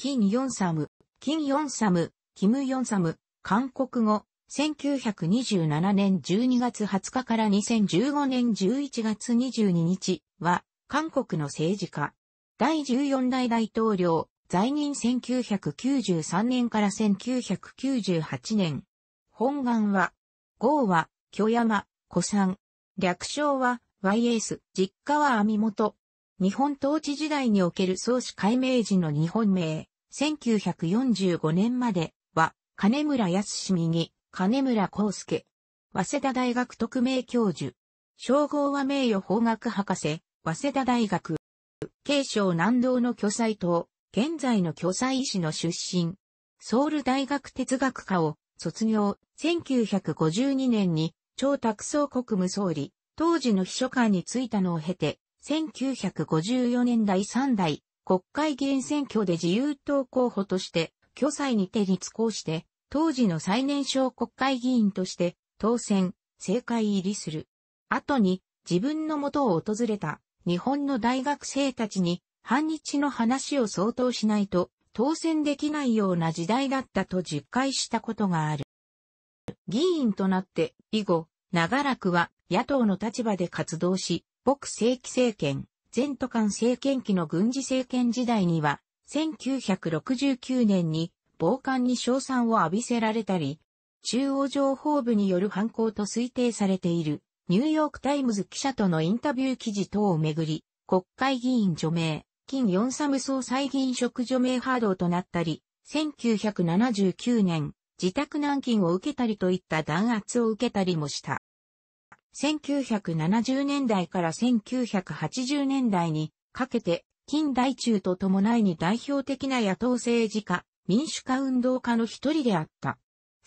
キン・ヨンサム、キン・ヨンサム、キム・ヨンサム、韓国語、1927年12月20日から2015年11月22日は、韓国の政治家。第14代大統領、在任1993年から1998年。本願は、号は、巨山、古山。略称は、YS、実家は網元。日本統治時代における創始解明時の日本名。1945年までは、金村康右、金村康介、早稲田大学特命教授、称号は名誉法学博士、早稲田大学、慶承南道の巨祭党、現在の巨祭医師の出身、ソウル大学哲学科を卒業、1952年に、超卓層国務総理、当時の秘書官に就いたのを経て、1954年第3代国会議員選挙で自由党候補として、巨済にて立候して、当時の最年少国会議員として、当選、政界入りする。後に、自分の元を訪れた、日本の大学生たちに、反日の話を相当しないと、当選できないような時代だったと実会したことがある。議員となって、以後、長らくは野党の立場で活動し、朴正規政権、前途間政権期の軍事政権時代には、1969年に暴漢に称賛を浴びせられたり、中央情報部による犯行と推定されている、ニューヨークタイムズ記者とのインタビュー記事等をめぐり、国会議員除名、金四サム総裁議員職除名ハードとなったり、1979年、自宅軟禁を受けたりといった弾圧を受けたりもした。1970年代から1980年代にかけて近代中と伴いに代表的な野党政治家、民主化運動家の一人であった。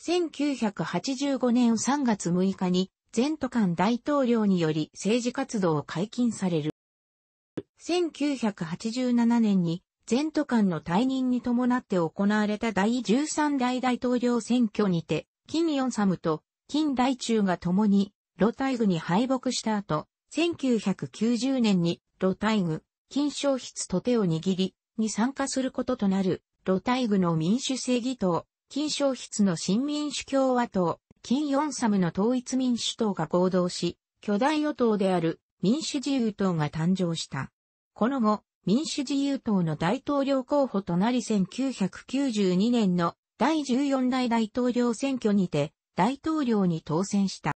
1985年3月6日に前途間大統領により政治活動を解禁される。1987年に前途間の退任に伴って行われた第13代大統領選挙にて、金ヨンサムと金大中が共にロタイグに敗北した後、1990年にロタイグ、金賞筆と手を握り、に参加することとなる、ロタイグの民主正義党、金賞筆の新民主共和党、金四サムの統一民主党が合同し、巨大与党である民主自由党が誕生した。この後、民主自由党の大統領候補となり1992年の第14代大統領選挙にて大統領に当選した。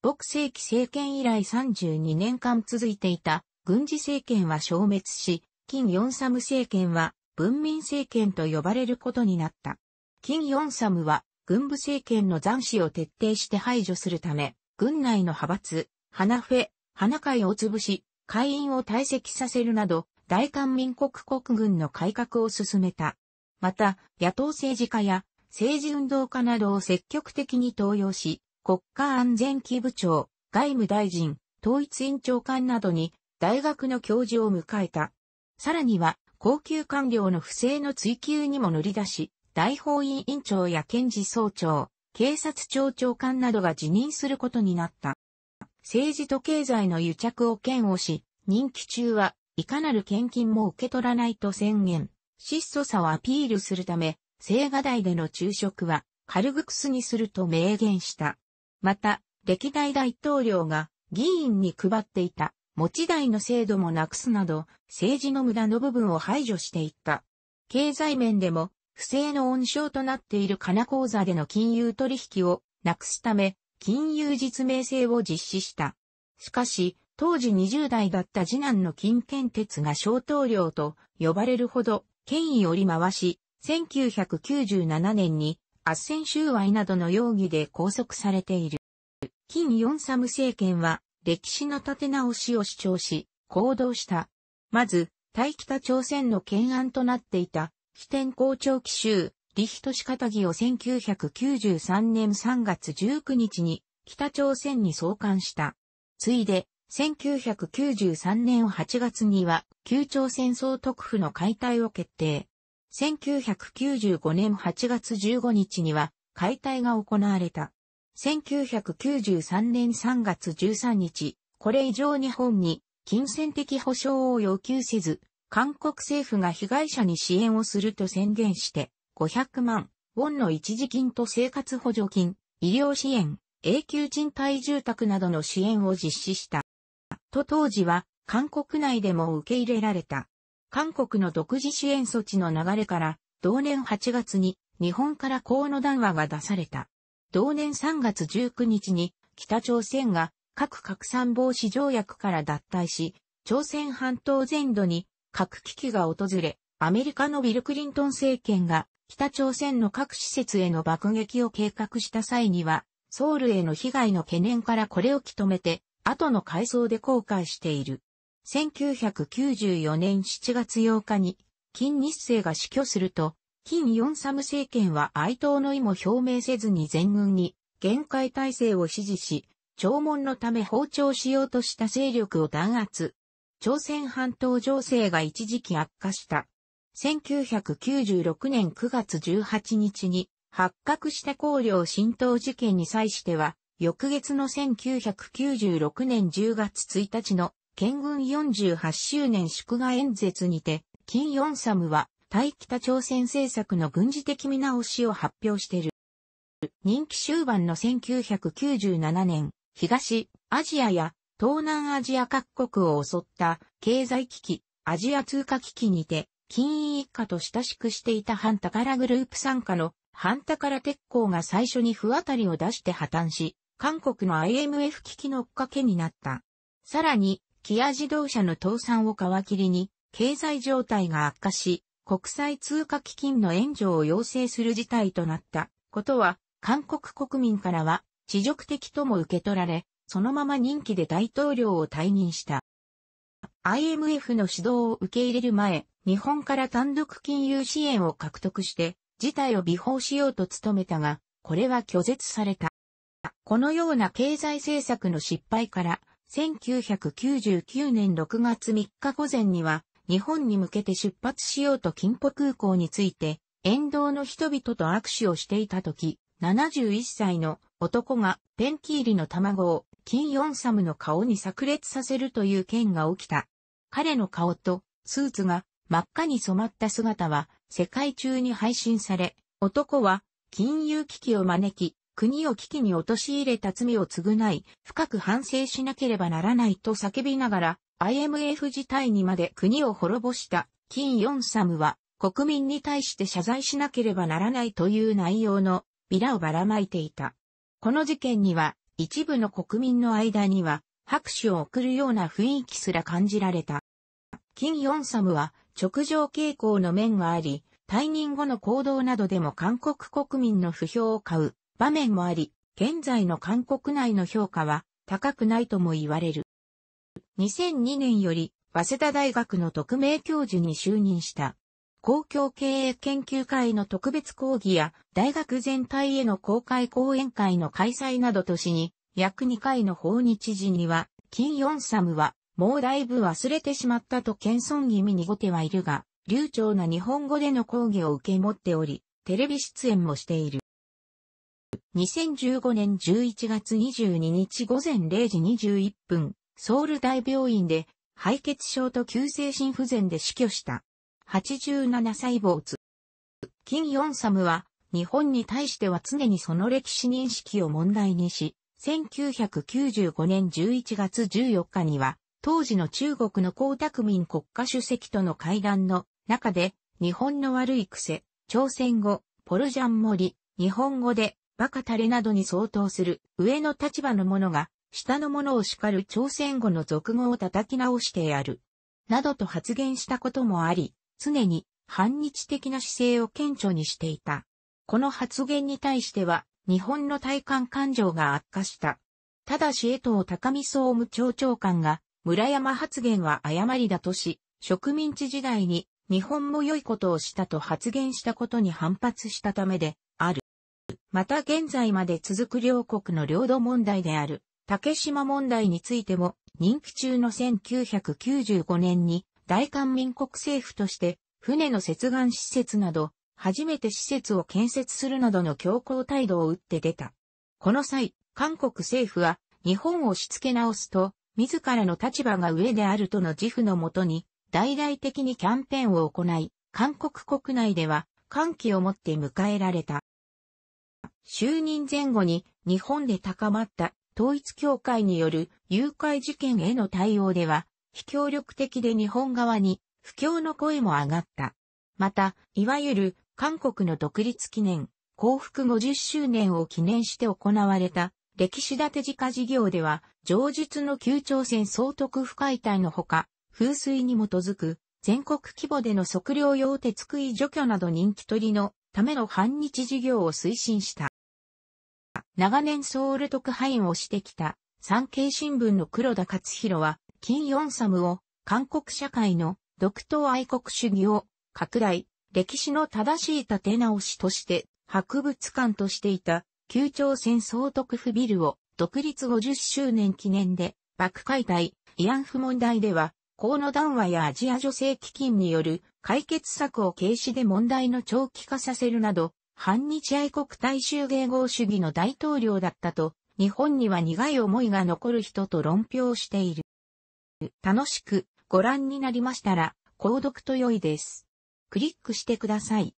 北世紀政権以来32年間続いていた軍事政権は消滅し、金ヨンサム政権は文民政権と呼ばれることになった。金ヨンサムは軍部政権の残死を徹底して排除するため、軍内の派閥、花フェ、花会を潰し、会員を退席させるなど、大韓民国国軍の改革を進めた。また、野党政治家や政治運動家などを積極的に登用し、国家安全機部長、外務大臣、統一委員長官などに大学の教授を迎えた。さらには、高級官僚の不正の追及にも乗り出し、大法院院長や検事総長、警察庁長官などが辞任することになった。政治と経済の癒着を嫌悪し、任期中はいかなる献金も受け取らないと宣言、質素さをアピールするため、青瓦台での昼食は軽くすにすると明言した。また、歴代大統領が議員に配っていた持ち代の制度もなくすなど、政治の無駄の部分を排除していった。経済面でも、不正の温床となっている金口座での金融取引をなくすため、金融実名制を実施した。しかし、当時20代だった次男の金建鉄が小統領と呼ばれるほど権威を折り回し、1997年に斡戦収賄などの容疑で拘束されている。金ヨンサム政権は歴史の立て直しを主張し、行動した。まず、対北朝鮮の懸案となっていた、非天校長奇襲、リヒトシカタギを1993年3月19日に北朝鮮に送還した。ついで、1993年8月には、旧朝鮮総督府の解体を決定。1995年8月15日には解体が行われた。1993年3月13日、これ以上日本に金銭的保障を要求せず、韓国政府が被害者に支援をすると宣言して、500万、ウォンの一時金と生活補助金、医療支援、永久賃貸住宅などの支援を実施した。と当時は、韓国内でも受け入れられた。韓国の独自支援措置の流れから、同年8月に日本から河野談話が出された。同年3月19日に北朝鮮が核拡散防止条約から脱退し、朝鮮半島全土に核危機が訪れ、アメリカのビル・クリントン政権が北朝鮮の核施設への爆撃を計画した際には、ソウルへの被害の懸念からこれを止めて、後の改装で後悔している。1994年7月8日に、金日成が死去すると、金四サム政権は哀悼の意も表明せずに全軍に限界体制を支持し、弔問のため包丁しようとした勢力を弾圧。朝鮮半島情勢が一時期悪化した。1996年9月18日に発覚した高領浸透事件に際しては、翌月の1996年10月1日の建軍48周年祝賀演説にて、金ヨンサムは、対北朝鮮政策の軍事的見直しを発表している。任期終盤の1997年、東アジアや東南アジア各国を襲った経済危機、アジア通貨危機にて、金融一家と親しくしていた反宝タカラグループ参加の反宝タカラ鉄鋼が最初に不当たりを出して破綻し、韓国の IMF 危機のっかけになった。さらに、キア自動車の倒産を皮切りに、経済状態が悪化し、国際通貨基金の援助を要請する事態となったことは、韓国国民からは、地辱的とも受け取られ、そのまま任期で大統領を退任した。IMF の指導を受け入れる前、日本から単独金融支援を獲得して、事態を微報しようと努めたが、これは拒絶された。このような経済政策の失敗から、1999年6月3日午前には、日本に向けて出発しようと金浦空港について、沿道の人々と握手をしていた時、71歳の男がペンキ入りの卵を金ヨンサムの顔に炸裂させるという件が起きた。彼の顔とスーツが真っ赤に染まった姿は世界中に配信され、男は金融危機を招き、国を危機に陥れた罪を償い、深く反省しなければならないと叫びながら、IMF 自体にまで国を滅ぼした金ヨンサムは国民に対して謝罪しなければならないという内容のビラをばらまいていた。この事件には一部の国民の間には拍手を送るような雰囲気すら感じられた。金ヨンサムは直上傾向の面があり、退任後の行動などでも韓国国民の不評を買う場面もあり、現在の韓国内の評価は高くないとも言われる。2002年より、早稲田大学の特命教授に就任した。公共経営研究会の特別講義や大学全体への公開講演会の開催などとしに、約2回の訪日時には、金四サムは、もうだいぶ忘れてしまったと謙遜気味にごてはいるが、流暢な日本語での講義を受け持っており、テレビ出演もしている。2015年11月22日午前0時21分、ソウル大病院で敗血症と急性心不全で死去した。87歳キ金ヨンサムは、日本に対しては常にその歴史認識を問題にし、1995年11月14日には、当時の中国の江沢民国家主席との会談の中で、日本の悪い癖、朝鮮語、ポルジャン森、日本語でバカタレなどに相当する上の立場の者が下の者を叱る朝鮮語の俗語を叩き直してやる。などと発言したこともあり、常に反日的な姿勢を顕著にしていた。この発言に対しては、日本の体感感情が悪化した。ただし江藤高見総務庁長官が、村山発言は誤りだとし、植民地時代に日本も良いことをしたと発言したことに反発したためで、また現在まで続く両国の領土問題である竹島問題についても任期中の1995年に大韓民国政府として船の接岸施設など初めて施設を建設するなどの強硬態度を打って出た。この際、韓国政府は日本をしつけ直すと自らの立場が上であるとの自負のもとに大々的にキャンペーンを行い、韓国国内では歓喜をもって迎えられた。就任前後に日本で高まった統一協会による誘拐事件への対応では、非協力的で日本側に不況の声も上がった。また、いわゆる韓国の独立記念、幸福50周年を記念して行われた歴史立て自家事業では、上述の旧朝鮮総督府解体のほか、風水に基づく全国規模での測量用鉄杭除去など人気取りのための反日事業を推進した。長年ソウル特派員をしてきた産経新聞の黒田勝弘は、金四サムを韓国社会の独当愛国主義を拡大、歴史の正しい立て直しとして博物館としていた旧朝鮮総督府ビルを独立50周年記念で爆解体、慰安婦問題では、河野談話やアジア女性基金による解決策を軽視で問題の長期化させるなど、反日愛国大衆迎合主義の大統領だったと、日本には苦い思いが残る人と論評している。楽しくご覧になりましたら、購読と良いです。クリックしてください。